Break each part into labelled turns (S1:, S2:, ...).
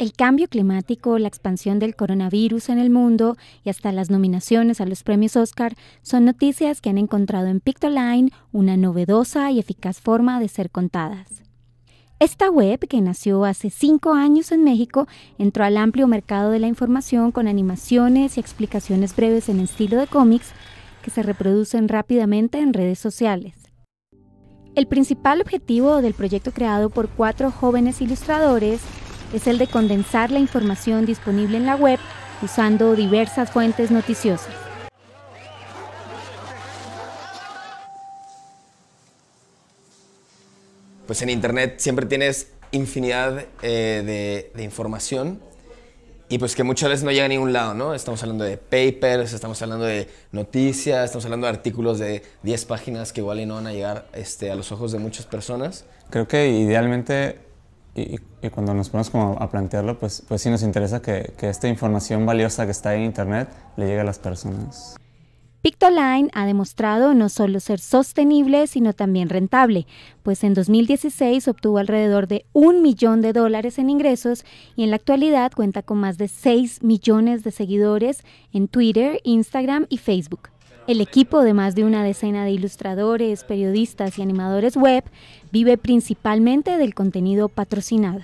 S1: El cambio climático, la expansión del coronavirus en el mundo y hasta las nominaciones a los premios Oscar son noticias que han encontrado en Pictoline una novedosa y eficaz forma de ser contadas. Esta web, que nació hace cinco años en México, entró al amplio mercado de la información con animaciones y explicaciones breves en estilo de cómics que se reproducen rápidamente en redes sociales. El principal objetivo del proyecto creado por cuatro jóvenes ilustradores es el de condensar la información disponible en la web usando diversas fuentes noticiosas.
S2: Pues en Internet siempre tienes infinidad eh, de, información y pues que muchas veces no llega a ningún lado, ¿no? Estamos hablando de papers, estamos hablando de noticias, estamos hablando de artículos de 10 páginas que igual no van a llegar este, a los ojos de muchas personas.
S3: Creo que idealmente y, cuando nos ponemos a plantearlo, pues, pues, sí nos interesa que, que esta información valiosa que está en Internet le llegue a las personas.
S1: Pictoline ha demostrado no solo ser sostenible, sino también rentable, pues en 2016 obtuvo alrededor de un millón de dólares en ingresos y en la actualidad cuenta con más de 6 millones de seguidores en Twitter, Instagram y Facebook. El equipo de más de una decena de ilustradores, periodistas y animadores web vive principalmente del contenido patrocinado.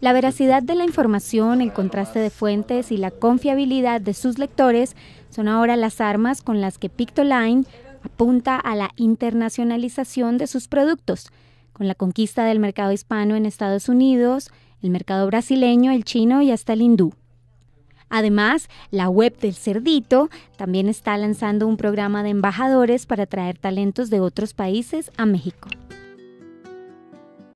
S1: La veracidad de la información, el contraste de fuentes y la confiabilidad de sus lectores son ahora las armas con las que Pictoline apunta a la internacionalización de sus productos, con la conquista del mercado hispano en Estados Unidos, el mercado brasileño, el chino y hasta el hindú. Además, la web del Cerdito también está lanzando un programa de embajadores para atraer talentos de otros países a México.